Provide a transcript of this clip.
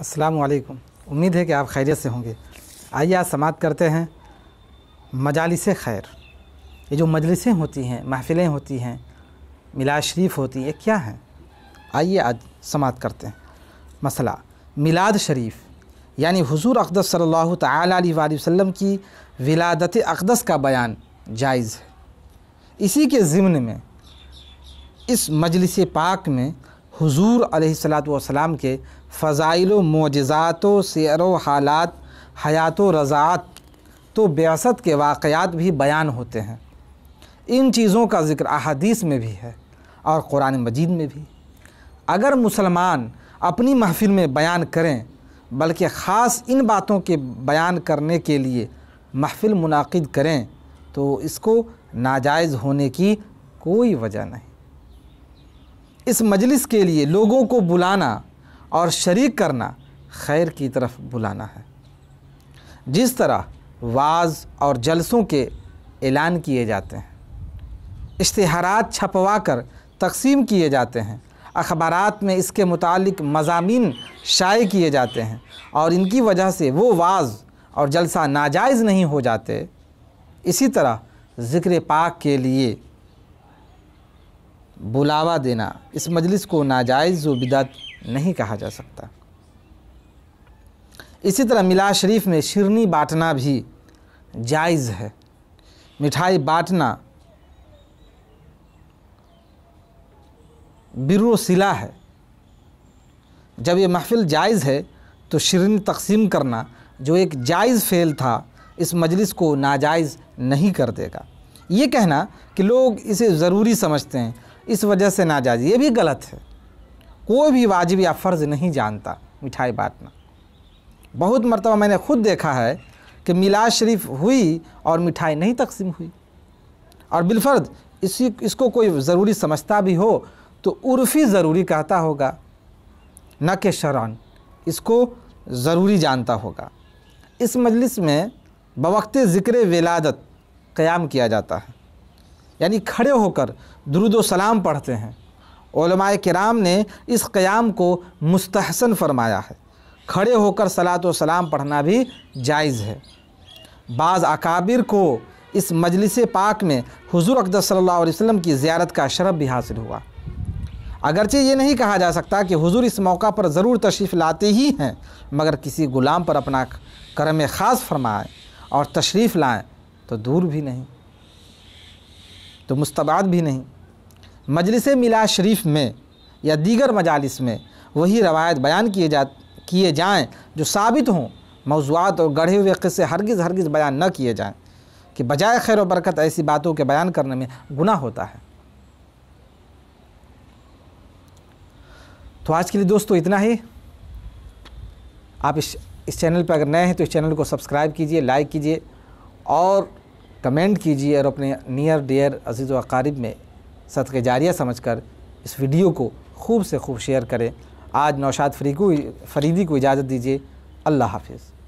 अस्सलाम वालेकुम उम्मीद है कि आप खैरियत से होंगे आइए आज समात करते हैं मजालिस खैर ये जो मजलिसें होती हैं महफ़िलें होती हैं मिलाद शरीफ होती हैं क्या हैं आइए आज समात करते हैं मसला मिलाद शरीफ यानी हुजूर अकदस सल्लल्लाहु अलैहि वसल्लम की विलादत अकदस का बयान जायज़ है इसी के ज़िम्न में इस मजलिस पाक में हुजूर सलात के फ़ज़ाइल मोजात सैर हालात हयात रज़ात तो बेसत के वाक़ात भी बयान होते हैं इन चीज़ों का ज़िक्र अदीस में भी है और क़ुरान मजीद में भी अगर मुसलमान अपनी महफिल में बयान करें बल्कि ख़ास इन बातों के बयान करने के लिए महफिल मुनद करें तो इसको नाजायज़ होने की कोई वजह नहीं इस मजलिस के लिए लोगों को बुलाना और शरीक करना खैर की तरफ बुलाना है जिस तरह वाज और जलसों के ऐलान किए जाते हैं इश्तहारात छपवा कर तकसीम किए जाते हैं अखबार में इसके मुतालिक मजामी शाये किए जाते हैं और इनकी वजह से वो वाज और जलसा नाजायज़ नहीं हो जाते इसी तरह ज़िक्र पाक के लिए बुलावा देना इस मजलिस को नाजायज़ व बिदत नहीं कहा जा सकता इसी तरह मिला शरीफ में शिरनी बांटना भी जायज़ है मिठाई बांटना बिरुसिला है जब ये महफिल जायज़ है तो शिरनी तकसीम करना जो एक जायज़ फेल था इस मजलिस को नाजायज़ नहीं कर देगा ये कहना कि लोग इसे ज़रूरी समझते हैं इस वजह से नाजायज़ ये भी गलत है कोई भी वाजिब या फ़र्ज़ नहीं जानता मिठाई बांटना बहुत मरतबा मैंने खुद देखा है कि मिलाद शरीफ हुई और मिठाई नहीं तकसीम हुई और बिलफर्द इसी इसको कोई ज़रूरी समझता भी हो तो उर्फ़ी ज़रूरी कहता होगा न के शरण इसको ज़रूरी जानता होगा इस मजलिस में बवक्त ज़िक्र विलादत क़याम किया जाता है यानी खड़े होकर दुरुदो सलाम पढ़ते हैं कराम ने इस क़याम को मुस्तहसन फरमाया है खड़े होकर सलात सलाम पढ़ना भी जायज़ है बाज़ अकाबिर को इस मजलिस पाक में हुजूर अकदर सल्लल्लाहु अलैहि वसल्लम की ज़्यारत का शरफ भी हासिल हुआ अगरचे ये नहीं कहा जा सकता कि हुजूर इस मौका पर ज़रूर तशरीफ़ लाते ही हैं मगर किसी ग़ुलाम पर अपना करम ख़ास फरमाएँ और तशरीफ़ लाएँ तो दूर भी नहीं तो मुस्तबाद भी नहीं मजलिस मिला शरीफ में या दीगर मजालस में वही रवायत बयान किए जा किए जाएँ जो साबित हों मौजूद और गढ़े हुए क़स्से हरगिज़ हरगिज़ बयान न किए जाएँ कि बजाय खैर बरकत ऐसी बातों के बयान करने में गुना होता है तो आज के लिए दोस्तों इतना ही आप इस इस चैनल पर अगर नए हैं तो इस चैनल को सब्सक्राइब कीजिए लाइक कीजिए और कमेंट कीजिए और अपने नियर डियर अजीज़ व अकारीब में सदक़ जारिया समझ कर इस वीडियो को खूब से खूब शेयर करें आज नौशाद फरीकू फरीदी को इजाज़त दीजिए अल्लाह हाफिज़